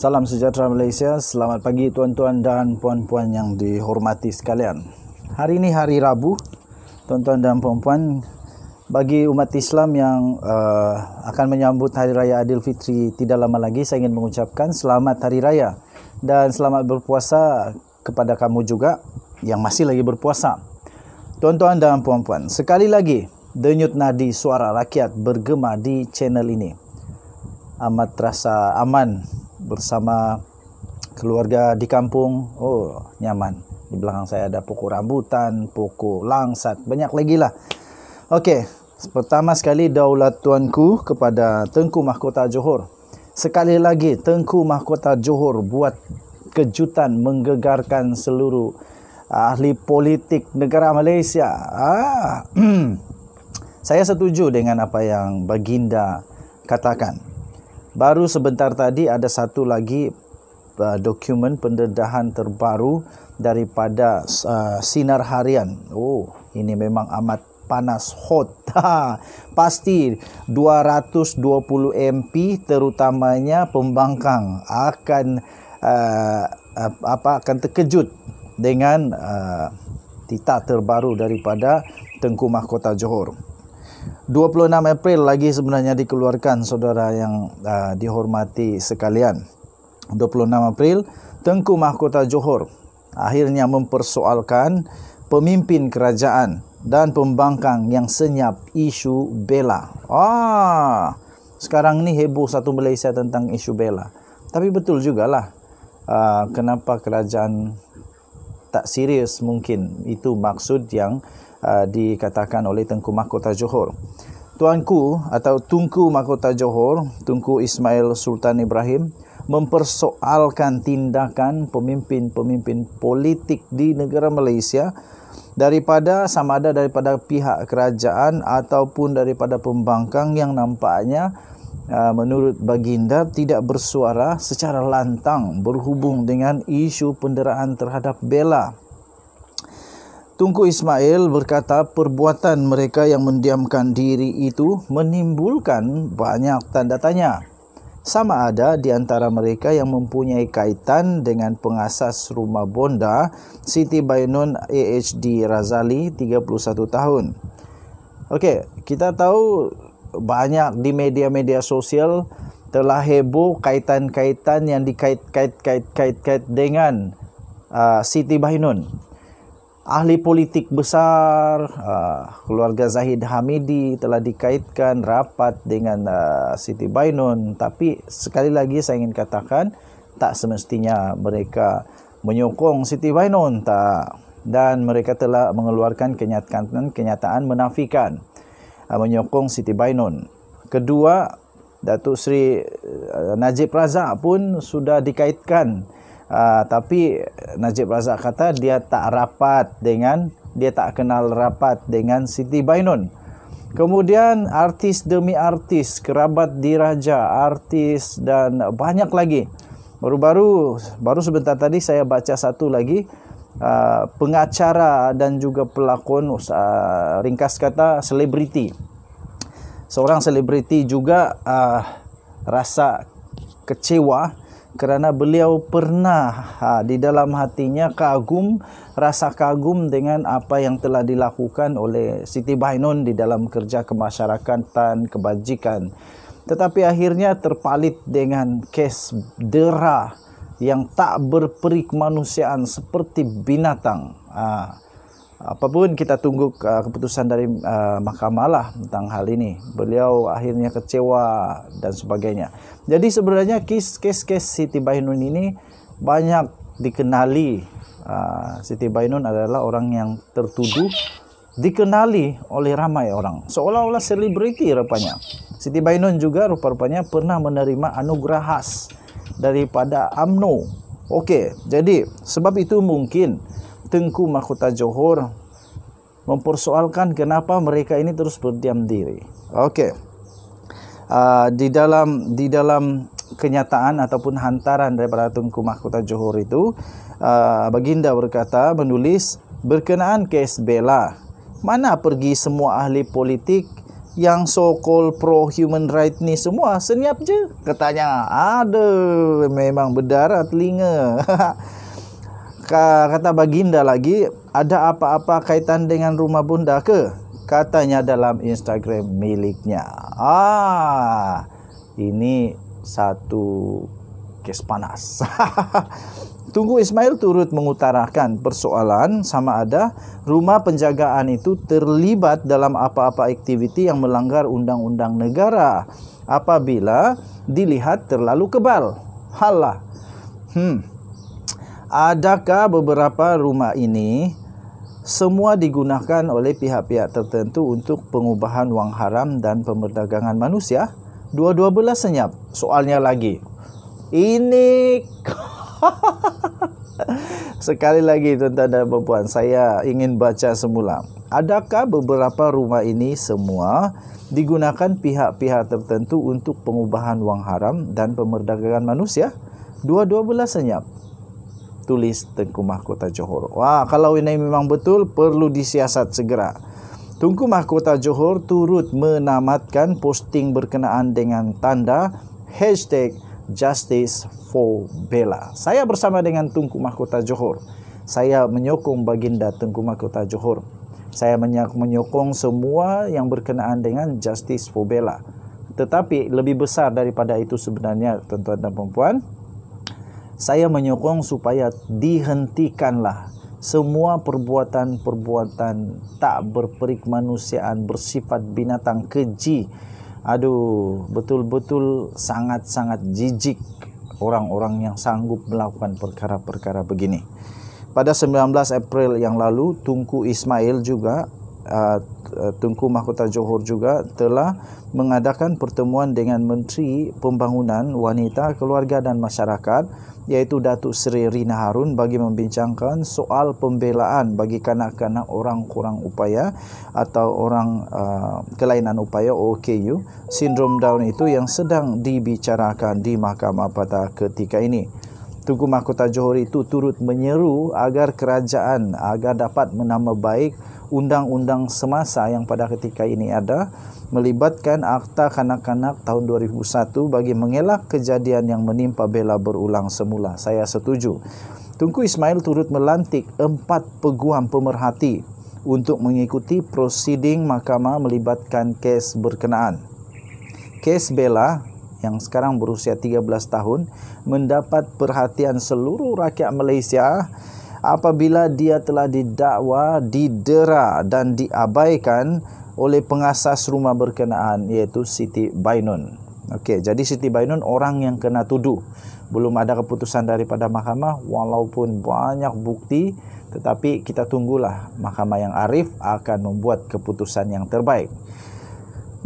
Salam sejahtera Malaysia, selamat pagi tuan-tuan dan puan-puan yang dihormati sekalian. Hari ini hari Rabu, tuan-tuan dan puan-puan, bagi umat Islam yang uh, akan menyambut Hari Raya Fitri, tidak lama lagi, saya ingin mengucapkan selamat Hari Raya dan selamat berpuasa kepada kamu juga yang masih lagi berpuasa. Tuan-tuan dan puan-puan, sekali lagi denyut nadi suara rakyat bergema di channel ini. Amat terasa aman bersama keluarga di kampung oh nyaman di belakang saya ada pokok rambutan pokok langsat banyak lagi lah oke okay. pertama sekali daulat tuanku kepada Tengku Mahkota Johor sekali lagi Tengku Mahkota Johor buat kejutan menggegarkan seluruh ah, ahli politik negara Malaysia ah. saya setuju dengan apa yang baginda katakan Baru sebentar tadi ada satu lagi uh, dokumen pendedahan terbaru daripada uh, Sinar Harian. Oh, ini memang amat panas hot. Ha, pasti 220 MP terutamanya pembangkang akan uh, apa akan terkejut dengan uh, tita terbaru daripada Tengku Mahkota Johor. 26 April lagi sebenarnya dikeluarkan saudara yang uh, dihormati sekalian. 26 April Tengku Mahkota Johor akhirnya mempersoalkan pemimpin kerajaan dan pembangkang yang senyap isu bela. Ah, sekarang ni heboh satu Malaysia tentang isu bela. Tapi betul jugalah. Uh, kenapa kerajaan tak serius mungkin itu maksud yang uh, dikatakan oleh Tengku Mahkota Johor. Tuanku atau Tungku Mahkota Johor, Tungku Ismail Sultan Ibrahim mempersoalkan tindakan pemimpin-pemimpin politik di negara Malaysia daripada sama ada daripada pihak kerajaan ataupun daripada pembangkang yang nampaknya ah, menurut baginda tidak bersuara secara lantang berhubung dengan isu penderaan terhadap bela Tunku Ismail berkata perbuatan mereka yang mendiamkan diri itu menimbulkan banyak tanda tanya. Sama ada di antara mereka yang mempunyai kaitan dengan pengasas rumah bonda Siti Bainun AHD Razali 31 tahun. Okey, kita tahu banyak di media-media sosial telah heboh kaitan-kaitan yang dikait-kait-kait-kait dengan uh, Siti Bainun ahli politik besar uh, keluarga Zahid Hamidi telah dikaitkan rapat dengan uh, Siti Bainun tapi sekali lagi saya ingin katakan tak semestinya mereka menyokong Siti Bainun tak dan mereka telah mengeluarkan kenyataan kenyataan menafikan uh, menyokong Siti Bainun kedua Datuk Seri uh, Najib Razak pun sudah dikaitkan Ah, tapi Najib Razak kata dia tak rapat dengan dia tak kenal rapat dengan Siti Bainun. Kemudian artis demi artis, kerabat diraja, artis dan banyak lagi. Baru-baru baru sebentar tadi saya baca satu lagi Uh, pengacara dan juga pelakon uh, ringkas kata selebriti seorang selebriti juga uh, rasa kecewa kerana beliau pernah ha, di dalam hatinya kagum rasa kagum dengan apa yang telah dilakukan oleh Siti Bainun di dalam kerja kemasyarakatan kebajikan tetapi akhirnya terpalit dengan kes derah yang tak berperik manusiaan seperti binatang ha, apapun kita tunggu uh, keputusan dari uh, mahkamah lah tentang hal ini. Beliau akhirnya kecewa dan sebagainya. Jadi sebenarnya kes-kes Siti Bainun ini banyak dikenali uh, Siti Bainun adalah orang yang tertuduh dikenali oleh ramai orang seolah-olah selebriti rupanya. Siti Bainun juga rupanya pernah menerima anugerah khas daripada AMNO. Okey, jadi sebab itu mungkin Tengku Mahkota Johor mempersoalkan kenapa mereka ini terus berdiam diri. Okey. Uh, di dalam di dalam kenyataan ataupun hantaran daripada Tunku Mahkota Johor itu, uh, Baginda berkata menulis berkenaan kes Bella. Mana pergi semua ahli politik yang so-called pro human right ni semua senyap je katanya. ada memang berdarah telinga. kata baginda lagi ada apa-apa kaitan dengan rumah bunda ke katanya dalam Instagram miliknya ah ini satu kes panas Tunggu Ismail turut mengutarakan persoalan sama ada rumah penjagaan itu terlibat dalam apa-apa aktiviti yang melanggar undang-undang negara apabila dilihat terlalu kebal. Halah. Hmm adakah beberapa rumah ini semua digunakan oleh pihak-pihak tertentu untuk pengubahan wang haram dan pemerdagangan manusia? Dua-dua belas senyap. Soalnya lagi. Ini... Sekali lagi tuan-tuan dan perempuan, saya ingin baca semula. Adakah beberapa rumah ini semua digunakan pihak-pihak tertentu untuk pengubahan wang haram dan pemerdagangan manusia? Dua-dua belas senyap tulis Tengku Mahkota Johor. Wah, kalau ini memang betul perlu disiasat segera. Tengku Mahkota Johor turut menamatkan posting berkenaan dengan tanda hashtag Justice for Bella. Saya bersama dengan Tengku Mahkota Johor. Saya menyokong baginda Tengku Mahkota Johor. Saya menyokong semua yang berkenaan dengan Justice for Bella. Tetapi lebih besar daripada itu sebenarnya tuan-tuan dan puan saya menyokong supaya dihentikanlah semua perbuatan-perbuatan tak berperik manusiaan bersifat binatang keji aduh betul-betul sangat-sangat jijik orang-orang yang sanggup melakukan perkara-perkara begini pada 19 April yang lalu Tungku Ismail juga uh, Eh, Tunku Mahkota Johor juga telah mengadakan pertemuan dengan Menteri Pembangunan Wanita, Keluarga dan Masyarakat iaitu Datuk Seri Rina Harun bagi membincangkan soal pembelaan bagi kanak-kanak orang kurang upaya atau orang uh, kelainan upaya OKU sindrom Down itu yang sedang dibicarakan di mahkamah pada ketika ini. Tunku Mahkota Johor itu turut menyeru agar kerajaan agar dapat menambah baik undang-undang semasa yang pada ketika ini ada melibatkan Akta Kanak-Kanak tahun 2001 bagi mengelak kejadian yang menimpa Bella berulang semula. Saya setuju. Tunku Ismail turut melantik empat peguam pemerhati untuk mengikuti prosiding mahkamah melibatkan kes berkenaan. Kes Bella yang sekarang berusia 13 tahun mendapat perhatian seluruh rakyat Malaysia apabila dia telah didakwa, didera dan diabaikan oleh pengasas rumah berkenaan iaitu Siti Bainun. Okey, jadi Siti Bainun orang yang kena tuduh. Belum ada keputusan daripada mahkamah walaupun banyak bukti tetapi kita tunggulah mahkamah yang arif akan membuat keputusan yang terbaik.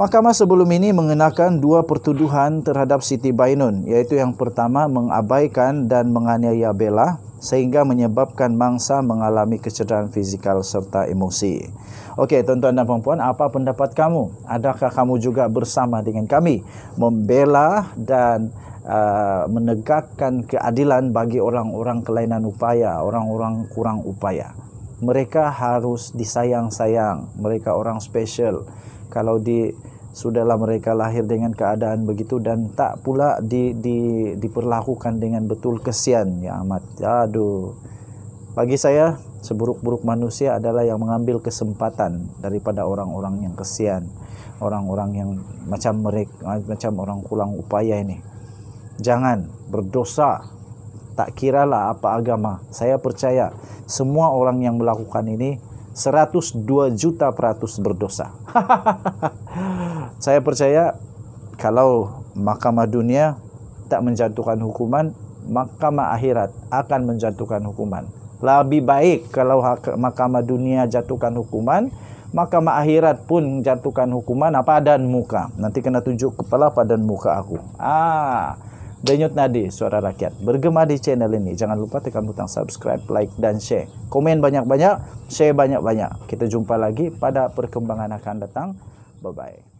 Mahkamah sebelum ini mengenakan dua pertuduhan terhadap Siti Bainun iaitu yang pertama mengabaikan dan menganiaya Bella sehingga menyebabkan mangsa mengalami kecederaan fizikal serta emosi. Okey, tuan-tuan dan puan-puan, apa pendapat kamu? Adakah kamu juga bersama dengan kami membela dan uh, menegakkan keadilan bagi orang-orang kelainan upaya, orang-orang kurang upaya? Mereka harus disayang-sayang, mereka orang special. Kalau di sudahlah mereka lahir dengan keadaan begitu dan tak pula di, di, diperlakukan dengan betul kesian ya amat aduh bagi saya seburuk-buruk manusia adalah yang mengambil kesempatan daripada orang-orang yang kesian orang-orang yang macam mereka macam orang kurang upaya ini jangan berdosa tak kiralah apa agama saya percaya semua orang yang melakukan ini 102 juta peratus berdosa. saya percaya kalau mahkamah dunia tak menjatuhkan hukuman, mahkamah akhirat akan menjatuhkan hukuman. Lebih baik kalau ha- mahkamah dunia jatuhkan hukuman, mahkamah akhirat pun menjatuhkan hukuman apa dan muka. Nanti kena tunjuk kepala pada muka aku. Ah, Denyut Nadi, suara rakyat. Bergema di channel ini. Jangan lupa tekan butang subscribe, like dan share. Komen banyak-banyak, share banyak-banyak. Kita jumpa lagi pada perkembangan akan datang. Bye-bye.